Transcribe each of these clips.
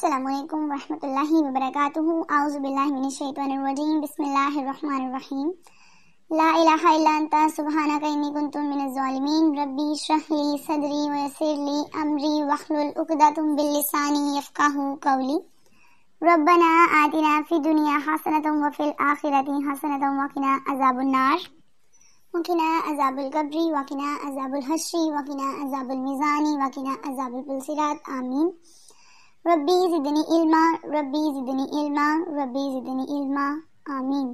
السلام عليكم ورحمة الله وبركاته أعوذ بالله من الشيطان الرجيم بسم الله الرحمن الرحيم لا إله إلا أنت سبحانك إني كنت من الظالمين ربي اشرح لي صدري ويسر لي أمري واحلل عقدة لساني يفقه قولي ربنا آتنا في الدنيا حسنة وفي الآخرة حسنة وقنا عذاب النار وقنا عذاب القبر وقنا عذاب الحشر وقنا عذاب الميزان وقنا عذاب الصراط آمين रब्बी ज़िदनी इल्मा रब्बी ज़िदनी इल्मा रब्बी ज़िदनी इल्मा आमीन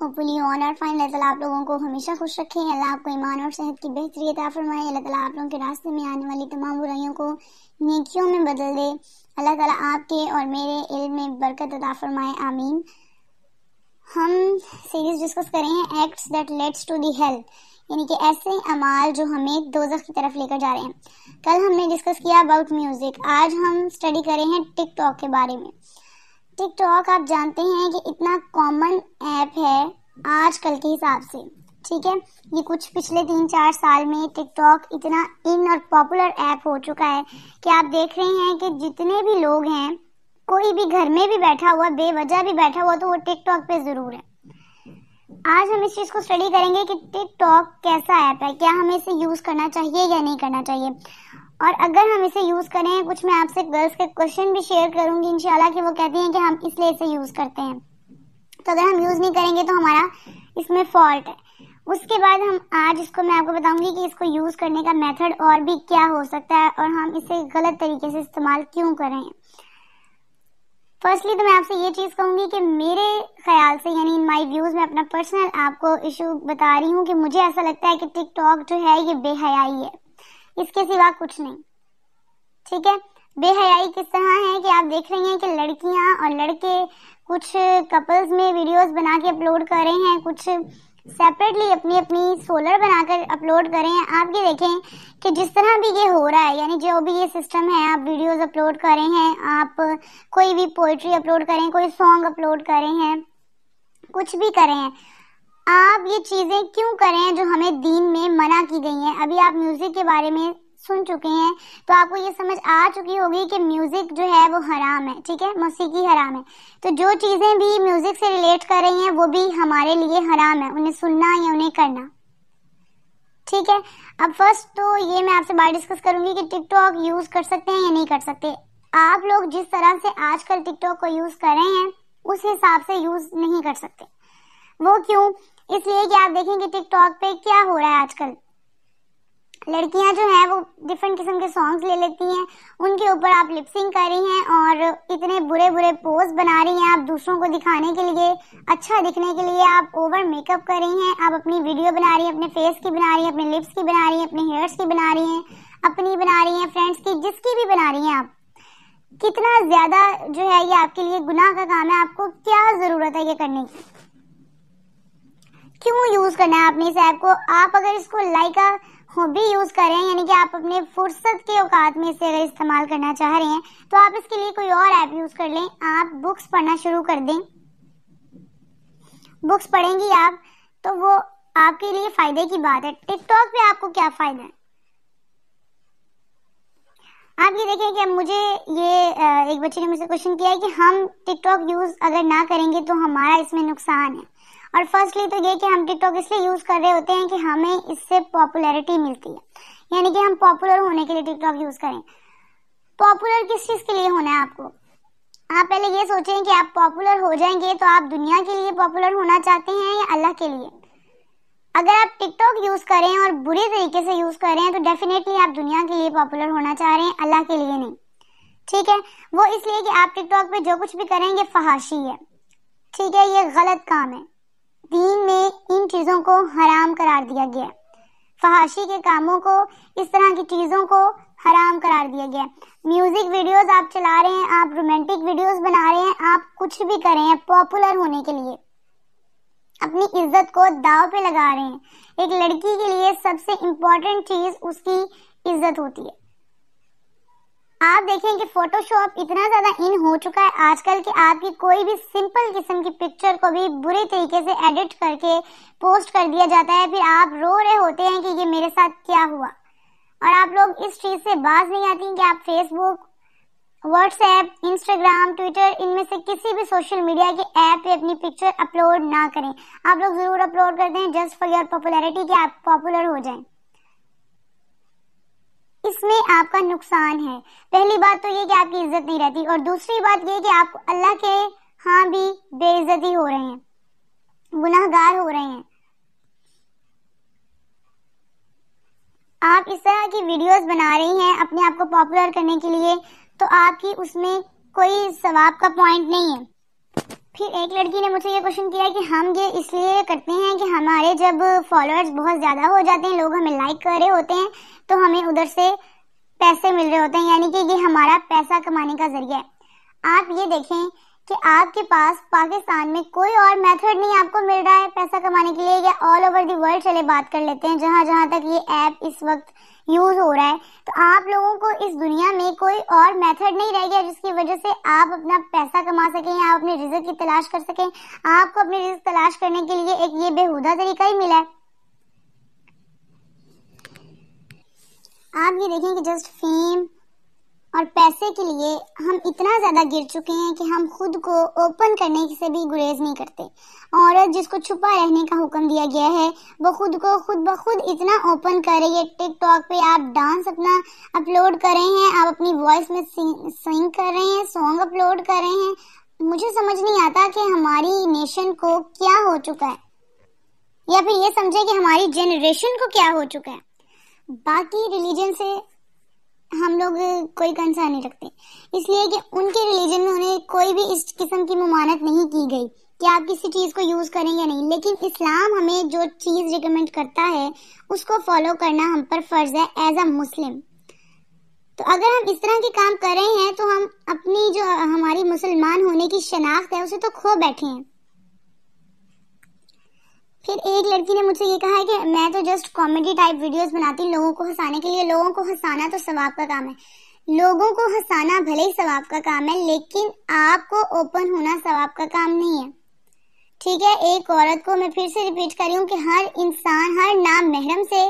hopefully all are fine Allah ताला आप लोगों को हमेशा खुश रखे अल्लाह आपको ईमान और सेहत की बेहतरी अता फरमाए अल्लाह ताला आप लोगों के रास्ते में आने वाली तमाम बुराइयों को नेकियों में बदल दे अल्लाह ताला आपके और मेरे इल्म में बरकत अता फरमाए आमीन हम सीरीज डिस्कस करें acts that leads to the health यानी कि ऐसे अमाल जो हमें दोजख की तरफ लेकर जा रहे हैं कल हमने डिस्कस किया अबाउट म्यूज़िक आज हम स्टडी करें हैं टिकटॉक के बारे में टिकटॉक आप जानते हैं कि इतना कॉमन ऐप है आजकल के हिसाब से ठीक है ये कुछ पिछले तीन चार साल में टिकटॉक इतना इन और पॉपुलर ऐप हो चुका है कि आप देख रहे हैं कि जितने भी लोग हैं कोई भी घर में भी बैठा हुआ बेवजह भी बैठा हुआ तो वो टिकटॉक पे ज़रूर है आज हम इस चीज़ को स्टडी करेंगे कि टिकटॉक कैसा ऐप है क्या हमें इसे यूज़ करना चाहिए या नहीं करना चाहिए और अगर हम इसे यूज़ करें कुछ मैं आपसे गर्ल्स के क्वेश्चन भी शेयर करूंगी इंशाल्लाह कि वो कहती हैं कि हम इसलिए इसे यूज़ करते हैं तो अगर हम यूज़ नहीं करेंगे तो हमारा इसमें फॉल्ट है उसके बाद हम आज इसको मैं आपको बताऊंगी कि इसको यूज़ करने का मेथड और भी क्या हो सकता है और हम इसे गलत तरीके से इस्तेमाल क्यों कर रहे हैं फर्स्टली तो मैं आपसे ये चीज़ कहूँगी कि मेरे ख्याल से यानी इन माई व्यूज़ में अपना पर्सनल आपको इशू बता रही हूँ कि मुझे ऐसा लगता है कि टिकटॉक जो है ये बेहयाई है इसके सिवा कुछ नहीं ठीक है बेहयाई किस तरह है कि आप देख रही हैं कि लड़कियाँ और लड़के कुछ कपल्स में वीडियोस बना के अपलोड कर रहे हैं कुछ सेपरेटली अपनी अपनी सोलर बनाकर अपलोड करें आप ये देखें कि जिस तरह भी ये हो रहा है यानी जो भी ये सिस्टम है आप वीडियोस अपलोड कर रहे हैं आप कोई भी पोइट्री अपलोड करें कोई सॉन्ग अपलोड करें हैं कुछ भी करें हैं आप ये चीज़ें क्यों करें जो हमें दीन में मना की गई हैं अभी आप म्यूज़िक के बारे में सुन चुके हैं तो आपको ये समझ आ चुकी होगी कि म्यूज़िक जो है वो हराम है ठीक है मौसीकी हराम है तो जो चीज़ें भी म्यूज़िक से रिलेट कर रही हैं वो भी हमारे लिए हराम है उन्हें सुनना या उन्हें करना ठीक है अब फर्स्ट तो ये मैं आपसे बात डिस्कस करूंगी कि टिकटॉक यूज़ कर सकते हैं या नहीं कर सकते आप लोग जिस तरह से आजकल टिकटॉक को यूज़ कर रहे हैं उस हिसाब से यूज़ नहीं कर सकते वो क्यों इसलिए कि आप देखें कि टिकटॉक पे क्या हो रहा है आजकल लड़कियां जो हैं वो डिफरेंट किस्म के सॉन्ग्स ले लेती हैं उनके ऊपर आप लिपसिंग कर रही हैं और इतने बुरे बुरे पोज बना रही हैं आप दूसरों को दिखाने के लिए अच्छा दिखने के लिए आप ओवर मेकअप कर रही हैं आप अपनी वीडियो बना रही हैं अपने फेस की बना रही हैं अपने लिप्स की बना रही हैं अपने हेयर्स की बना रही हैं अपनी बना रही हैं फ्रेंड्स की जिसकी भी बना रही हैं आप कितना ज़्यादा जो है ये आपके लिए गुनाह का काम है आपको क्या ज़रूरत है ये करने की क्यों यूज़ करना है आपने इस ऐप को आप अगर इसको लाइक का यूज भी यूज करें यानी कि आप अपने फुर्सत के औकात में इसे अगर इस्तेमाल करना चाह रहे हैं तो आप इसके लिए कोई और ऐप यूज कर लें आप बुक्स पढ़ना शुरू कर दें बुक्स पढ़ेंगी आप तो वो आपके लिए फायदे की बात है टिकटॉक पे आपको क्या फायदा है आप ये देखें कि मुझे ये एक बच्चे ने मुझसे क्वेश्चन किया है कि हम टिकटॉक यूज अगर ना करेंगे तो हमारा इसमें नुकसान है और फर्स्टली तो ये कि हम टिकटॉक इसलिए यूज़ कर रहे होते हैं कि हमें इससे पॉपुलैरिटी मिलती है यानी कि हम पॉपुलर होने के लिए टिकटॉक यूज़ करें पॉपुलर किस चीज़ के लिए होना है आपको आप पहले ये सोचें कि आप पॉपुलर हो जाएंगे तो आप दुनिया के लिए पॉपुलर होना चाहते हैं या अल्लाह के लिए अगर आप टिकटॉक यूज़ करें और बुरे तरीके से यूज़ कर रहे हैं तो डेफिनेटली आप दुनिया के लिए पॉपुलर होना चाह रहे हैं अल्लाह के लिए नहीं ठीक है वो इसलिए कि आप टिकटॉक पे जो कुछ भी करेंगे फहाशी है ठीक है ये गलत काम है दीन में इन चीज़ों को हराम करार दिया गया है फहाशी के कामों को इस तरह की चीज़ों को हराम करार दिया गया म्यूजिक वीडियोस आप चला रहे हैं आप रोमांटिक वीडियोस बना रहे हैं आप कुछ भी कर रहे हैं पॉपुलर होने के लिए अपनी इज्जत को दाव पे लगा रहे हैं एक लड़की के लिए सबसे इम्पोर्टेंट चीज़ उसकी इज्जत होती है आप देखें कि फोटोशॉप इतना ज्यादा इन हो चुका है आजकल कि आपकी कोई भी सिंपल किस्म की पिक्चर को भी बुरे तरीके से एडिट करके पोस्ट कर दिया जाता है फिर आप रो रहे होते हैं कि ये मेरे साथ क्या हुआ और आप लोग इस चीज से बाज नहीं आती कि आप फेसबुक व्हाट्सएप इंस्टाग्राम ट्विटर इनमें से किसी भी सोशल मीडिया के ऐप पे अपनी पिक्चर अपलोड ना करें आप लोग जरूर अपलोड करते हैं जस्ट फॉर योर पॉपुलैरिटी कि आप पॉपुलर हो जाएं इसमें आपका नुकसान है पहली बात तो ये कि आपकी इज्जत नहीं रहती और दूसरी बात ये कि आप अल्लाह के हाँ भी बेइज्जती हो रहे हैं गुनाहगार हो रहे हैं आप इस तरह की वीडियोस बना रही हैं अपने आप को पॉपुलर करने के लिए तो आपकी उसमें कोई सवाब का पॉइंट नहीं है फिर एक लड़की ने मुझसे ये क्वेश्चन किया कि हम ये इसलिए करते हैं कि हमारे जब फॉलोअर्स बहुत ज़्यादा हो जाते हैं लोग हमें लाइक कर रहे होते हैं तो हमें उधर से पैसे मिल रहे होते हैं यानी कि ये हमारा पैसा कमाने का जरिया है आप ये देखें कि आपके पास पाकिस्तान में कोई और मेथड नहीं आपको मिल रहा है पैसा कमाने के लिए या ऑल ओवर दी वर्ल्ड चले बात कर लेते हैं जहाँ जहाँ तक ये ऐप इस वक्त यूज हो रहा है तो आप लोगों को इस दुनिया में कोई और मेथड नहीं रह गया जिसकी वजह से आप अपना पैसा कमा सकें या अपने रिजल्ट की तलाश कर सकें आपको अपने रिजल्ट तलाश करने के लिए एक ये बेहुदा तरीका ही मिला है आप ये देखें कि जस्ट फेम और पैसे के लिए हम इतना ज़्यादा गिर चुके हैं कि हम खुद को ओपन करने से भी गुरेज नहीं करते औरत जिसको छुपा रहने का हुक्म दिया गया है वो खुद को खुद ब खुद इतना ओपन कर रही है टिकटॉक पे आप डांस अपना अपलोड कर रहे हैं आप अपनी वॉइस में सिंग कर रहे हैं सॉन्ग अपलोड कर रहे हैं मुझे समझ नहीं आता कि हमारी नेशन को क्या हो चुका है या फिर ये समझे कि हमारी जनरेशन को क्या हो चुका है बाकी रिलीजन से हम लोग कोई कंसर्न नहीं रखते इसलिए कि उनके रिलीजन में उन्हें कोई भी इस किस्म की ममानत नहीं की गई कि आप किसी चीज़ को यूज़ करें या नहीं लेकिन इस्लाम हमें जो चीज़ रिकमेंड करता है उसको फॉलो करना हम पर फ़र्ज़ है एज अ मुस्लिम तो अगर हम इस तरह के काम कर रहे हैं तो हम अपनी जो हमारी मुसलमान होने की शनाख्त है उसे तो खो बैठे हैं फिर एक लड़की ने मुझसे ये कहा है कि मैं तो जस्ट कॉमेडी टाइप वीडियोस बनाती हूँ लोगों को हंसाने के लिए लोगों को हंसाना तो सवाब का काम है लोगों को हंसाना भले ही सवाब का काम है लेकिन आपको ओपन होना सवाब का काम नहीं है ठीक है एक औरत को मैं फिर से रिपीट कर रही हूँ कि हर इंसान हर नाम महरम से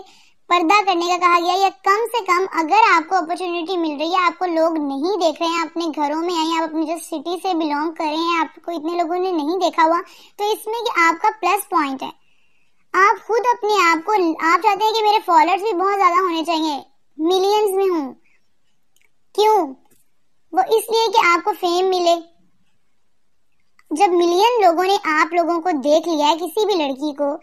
पर्दा करने का कहा गया या कम से कम अगर आपको अपॉर्चुनिटी मिल रही है आपको लोग नहीं देख रहे हैं अपने घरों में आए आप अपनी जो सिटी से बिलोंग कर रहे हैं आपको इतने लोगों ने नहीं देखा हुआ तो इसमें कि आपका प्लस पॉइंट है आप खुद अपने आप को आप चाहते हैं कि मेरे फॉलोअर्स भी बहुत ज्यादा होने चाहिए मिलियंस में हूँ क्यों वो इसलिए कि आपको फेम मिले जब मिलियन लोगों ने आप लोगों को देख लिया है किसी भी लड़की को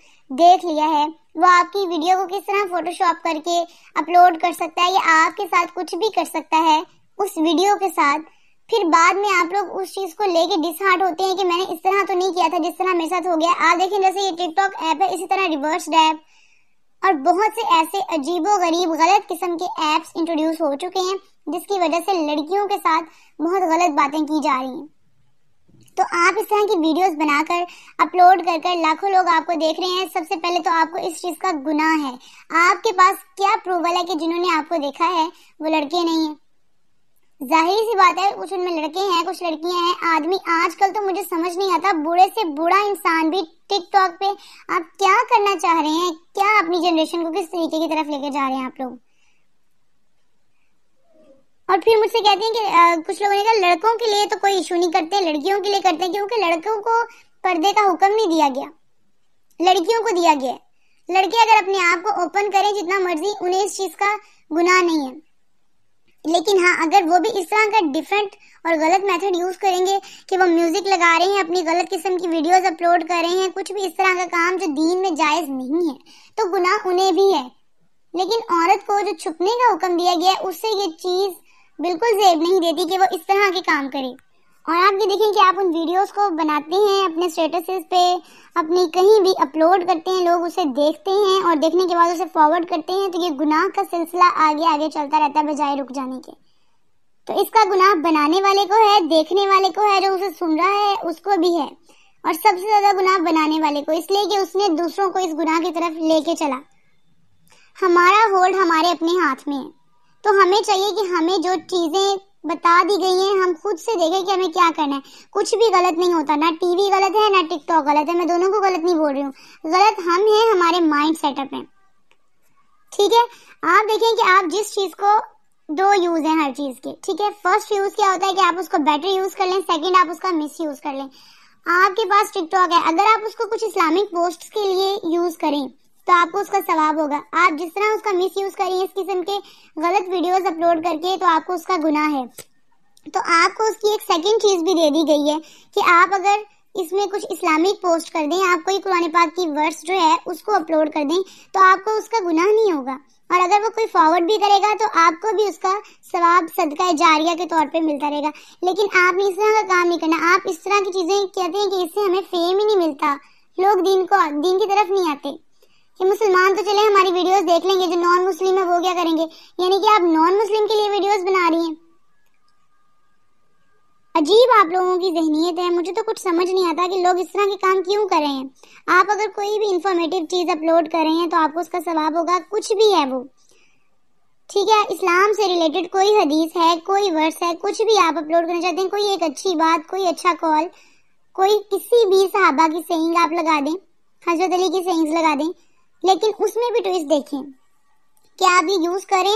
देख लिया है वो आपकी वीडियो को किस तरह फोटोशॉप करके अपलोड कर सकता है या आपके साथ कुछ भी कर सकता है उस वीडियो के साथ फिर बाद में आप लोग उस चीज को लेके डिसहार्ट होते हैं कि मैंने इस तरह तो नहीं किया था जिस तरह मेरे साथ हो गया आप देखें जैसे ये टिकटॉक ऐप है इसी तरह रिवर्स ऐप और बहुत से ऐसे अजीबो गरीब गलत किस्म के ऐप्स इंट्रोड्यूस हो चुके हैं जिसकी वजह से लड़कियों के साथ बहुत गलत बातें की जा रही हैं तो आप इस तरह की वीडियोस बनाकर अपलोड कर कर लाखों लोग आपको देख रहे हैं सबसे पहले तो आपको इस चीज़ का गुनाह है आपके पास क्या प्रूवल है कि जिन्होंने आपको देखा है वो लड़के नहीं है जाहिर सी बात है कुछ उनमें लड़के हैं कुछ लड़कियां हैं आदमी आजकल तो मुझे समझ नहीं आता बूढ़े से बूढ़ा इंसान भी टिकटॉक पे आप क्या करना चाह रहे हैं क्या अपनी जनरेशन को किस तरीके की तरफ लेकर जा रहे हैं आप लोग और फिर मुझसे कहते हैं कि आ, कुछ लोगों ने कहा लड़कों के लिए तो कोई इशू नहीं करते लड़कियों के लिए करते हैं क्योंकि लड़कों को पर्दे का हुक्म नहीं दिया गया लड़कियों को दिया गया लड़के अगर अपने आप को ओपन करें जितना मर्जी उन्हें इस चीज़ का गुनाह नहीं है लेकिन हाँ अगर वो भी इस तरह का डिफरेंट और गलत मेथड यूज़ करेंगे कि वो म्यूज़िक लगा रहे हैं अपनी गलत किस्म की वीडियोस अपलोड कर रहे हैं कुछ भी इस तरह का काम जो दीन में जायज़ नहीं है तो गुनाह उन्हें भी है लेकिन औरत को जो छुपने का हुक्म दिया गया है उससे ये चीज़ बिल्कुल जेब नहीं देती कि वो इस तरह के काम करे और आप ये देखें कि आप उन वीडियोस को बनाते हैं अपने स्टेटसेस पे अपने कहीं भी अपलोड करते हैं लोग उसे देखते हैं और देखने के बाद उसे फॉरवर्ड करते हैं तो ये गुनाह का सिलसिला आगे आगे चलता रहता है बजाय रुक जाने के तो इसका गुनाह बनाने वाले को है देखने वाले को है जो उसे सुन रहा है उसको भी है और सबसे ज़्यादा गुनाह बनाने वाले को इसलिए कि उसने दूसरों को इस गुनाह की तरफ लेके चला हमारा होल्ड हमारे अपने हाथ में है तो हमें चाहिए कि हमें जो चीज़ें बता दी गई है हम खुद से देखें कि हमें क्या करना है कुछ भी गलत नहीं होता ना टीवी गलत है ना टिकटॉक गलत है मैं दोनों को गलत नहीं बोल रही हूँ गलत हम हैं हमारे माइंड सेटअप है ठीक है आप देखें कि आप जिस चीज़ को दो यूज है हर चीज़ के ठीक है फर्स्ट यूज़ क्या होता है कि आप उसको बेटर यूज़ कर लें सेकेंड आप उसका मिस यूज़ कर लें आपके पास टिकटॉक है अगर आप उसको कुछ इस्लामिक पोस्ट के लिए यूज़ करें तो आपको उसका सवाब होगा आप जिस तरह उसका मिस यूज करिए इस किस्म के गलत वीडियोस अपलोड करके तो आपको उसका गुना है तो आपको उसकी एक सेकेंड चीज भी दे दी गई है कि आप अगर इसमें कुछ इस्लामिक पोस्ट कर दें आप कोई कुरान पाक की वर्ड्स जो है उसको अपलोड कर दें तो आपको उसका गुनाह नहीं होगा और अगर वो कोई फॉरवर्ड भी करेगा तो आपको भी उसका सवाब सदका जारिया के तौर पे मिलता रहेगा लेकिन आप इस तरह का काम नहीं करना आप इस तरह की चीज़ें कहते हैं कि इससे हमें फेम ही नहीं मिलता लोग दिन को दिन की तरफ नहीं आते कि मुसलमान तो चले हमारी वीडियोस देख लेंगे जो नॉन मुस्लिम है वो क्या करेंगे यानी कि आप नॉन मुस्लिम के लिए वीडियोस बना रही हैं अजीब आप लोगों की जहनीत है मुझे तो कुछ समझ नहीं आता कि लोग इस तरह के काम क्यों कर रहे हैं आप अगर कोई भी इंफॉर्मेटिव चीज़ अपलोड कर रहे हैं तो आपको उसका सवाब होगा कुछ भी है वो ठीक है इस्लाम से रिलेटेड कोई हदीस है कोई वर्स है कुछ भी आप अपलोड करना चाहते हैं कोई एक अच्छी बात कोई अच्छा कॉल कोई किसी भी सहाबा की सेंग आप लगा दें हजरत अली की सेइंग्स लगा दें लेकिन उसमें भी ट्विस्ट देखें क्या आप ये यूज करें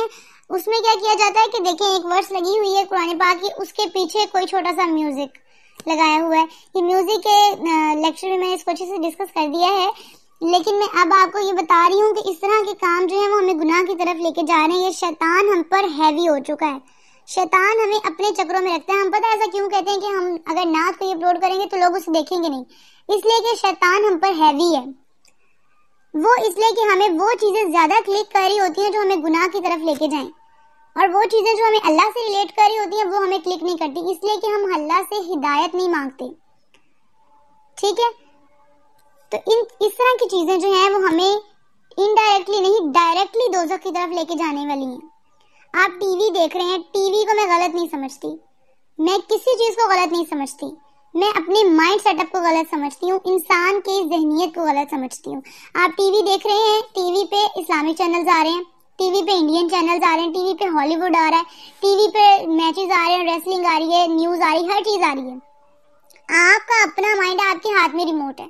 उसमें क्या किया जाता है कि देखें एक वर्ष लगी हुई है कुरान पाक की उसके पीछे कोई छोटा सा म्यूजिक लगाया हुआ है ये म्यूजिक के लेक्चर में मैंने इसको अच्छे से डिस्कस कर दिया है लेकिन मैं अब आपको ये बता रही हूँ कि इस तरह के काम जो है वो हमें गुनाह की तरफ लेके जा रहे हैं ये शैतान हम पर हैवी हो चुका है शैतान हमें अपने चक्रों में रखता है हम पता है ऐसा क्यों कहते हैं कि हम अगर नाच को तो ये अपलोड करेंगे तो लोग उसे देखेंगे नहीं इसलिए कि शैतान हम पर हैवी है वो इसलिए कि हमें वो चीज़ें ज़्यादा क्लिक कर रही होती हैं जो हमें गुनाह की तरफ लेके जाएं और वो चीज़ें जो हमें अल्लाह से रिलेट कर रही होती हैं वो हमें क्लिक नहीं करती इसलिए कि हम अल्लाह से हिदायत नहीं मांगते ठीक है तो इन इस तरह की चीज़ें जो हैं वो हमें इनडायरेक्टली नहीं डायरेक्टली दोजों की तरफ लेके जाने वाली हैं आप टीवी देख रहे हैं टीवी को मैं गलत नहीं समझती मैं किसी चीज़ को गलत नहीं समझती मैं अपने माइंड सेटअप को गलत समझती हूँ इंसान की जहनीत को गलत समझती हूँ आप टीवी देख रहे हैं टीवी पे इस्लामिक चैनल्स आ रहे हैं टीवी पे इंडियन चैनल्स आ रहे हैं टीवी पे हॉलीवुड आ रहा है टीवी पे मैचेस आ रहे हैं रेसलिंग आ रही है न्यूज़ आ रही है हर चीज़ आ रही है आपका अपना माइंड आपके हाथ में रिमोट है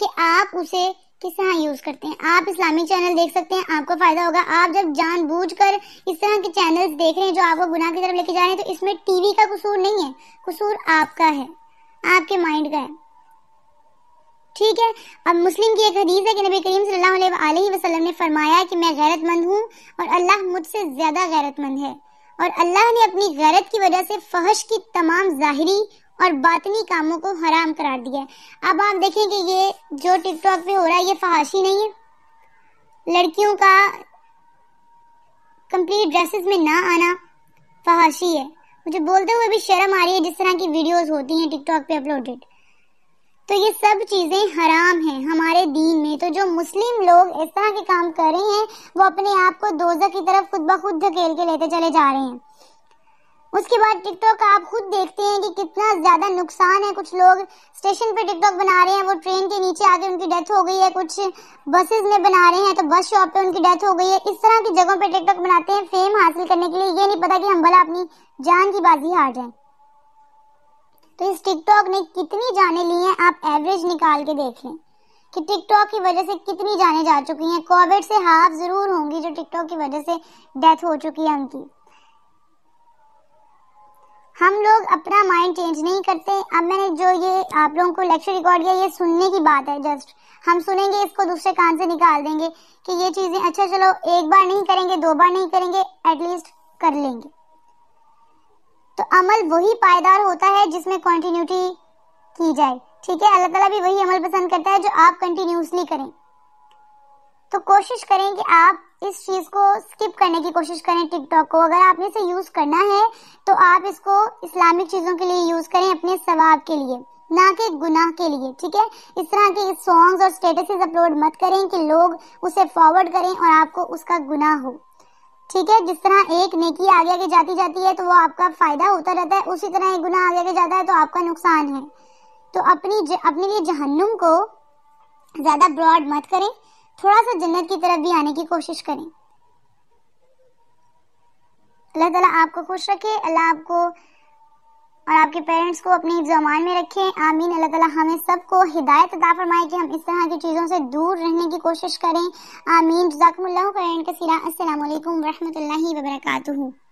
कि आप उसे किस तरह यूज़ करते हैं आप इस्लामिक चैनल देख सकते हैं आपको फ़ायदा होगा आप जब जानबूझकर इस तरह के चैनल्स देख रहे हैं जो आपको गुनाह की तरफ लेके जा रहे हैं तो इसमें टीवी का कसूर नहीं है कसूर आपका है आपके माइंड का है ठीक है अब मुस्लिम की एक हदीस है कि नबी करीम सल्लल्लाहु अलैहि वसल्लम ने फरमाया कि मैं गैरतमंद हूँ और अल्लाह मुझसे ज़्यादा गैरतमंद है और अल्लाह ने अपनी गैरत की वजह से फहश की तमाम जाहिरी और बातनी कामों को हराम करार दिया है अब आप देखें कि ये जो टिकटॉक पे हो रहा है ये फहाशी नहीं है लड़कियों का कंप्लीट ड्रेसेस में ना आना फहाशी है मुझे बोलते हुए भी शर्म आ रही है जिस तरह की वीडियोस होती हैं टिकटॉक पे अपलोडेड तो ये सब चीज़ें हराम हैं हमारे दीन में तो जो मुस्लिम लोग इस तरह के काम कर रहे हैं वो अपने आप को दोजा की तरफ खुद ब खुद धकेल के लेते चले जा रहे हैं उसके बाद टिकटॉक आप खुद देखते हैं कि कितना ज़्यादा नुकसान है कुछ लोग स्टेशन पे टिकटॉक बना रहे हैं वो ट्रेन के नीचे आके उनकी डेथ हो गई है कुछ बसेस में बना रहे हैं तो बस शॉप पे उनकी डेथ हो गई है इस तरह की जगहों पे टिकटॉक बनाते हैं फेम हासिल करने के लिए ये नहीं पता कि हम भला अपनी जान की बाजी हार जाए तो इस टिकटॉक ने कितनी जाने ली हैं आप एवरेज निकाल के देख लें कि टिकटॉक की वजह से कितनी जाने जा चुकी हैं कोविड से हाफ ज़रूर होंगी जो टिकटॉक की वजह से डेथ हो चुकी है उनकी हम लोग अपना माइंड चेंज नहीं करते अब मैंने जो ये आप लोगों को लेक्चर रिकॉर्ड किया ये सुनने की बात है जस्ट हम सुनेंगे इसको दूसरे कान से निकाल देंगे कि ये चीज़ें अच्छा चलो एक बार नहीं करेंगे दो बार नहीं करेंगे एटलीस्ट कर लेंगे तो अमल वही पायदार होता है जिसमें कॉन्टिन्यूटी की जाए ठीक है अल्लाह ताला भी वही अमल पसंद करता है जो आप कंटिन्यूसली करें तो कोशिश करें कि आप इस चीज़ को स्किप करने की कोशिश करें टिकटॉक को अगर आपने इसे यूज़ करना है तो आप इसको इस्लामिक चीज़ों के लिए यूज़ करें अपने सवाब के लिए ना कि गुनाह के लिए ठीक है इस तरह के सॉन्ग्स और स्टेटसेस अपलोड मत करें कि लोग उसे फॉरवर्ड करें और आपको उसका गुनाह हो ठीक है जिस तरह एक नेकी आगे आगे जाती जाती है तो वो आपका फायदा होता रहता है उसी तरह एक गुनाह आगे आगे जाता है तो आपका नुकसान है तो अपनी अपने लिए जहन्नुम को ज़्यादा ब्रॉड मत करें थोड़ा सा जन्नत की तरफ भी आने की कोशिश करें अल्लाह ताला आपको खुश रखे अल्लाह आपको और आपके पेरेंट्स को अपने जमान में रखें आमीन अल्लाह ताला हमें सबको हिदायत अदा फरमाए कि हम इस तरह की चीज़ों से दूर रहने की कोशिश करें आमीन जजाकम्ला खैर कसीरा असल वरहमल वर्का